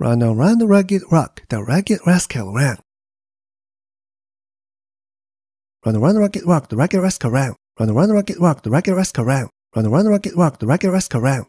Run and run the rugged rock, the rugged rascal ran. Run and run the rugged rock, the rugged rascal ran. Run and run the rugged rock, the rugged rascal ran. Run and run the rugged rock, the rugged rascal ran.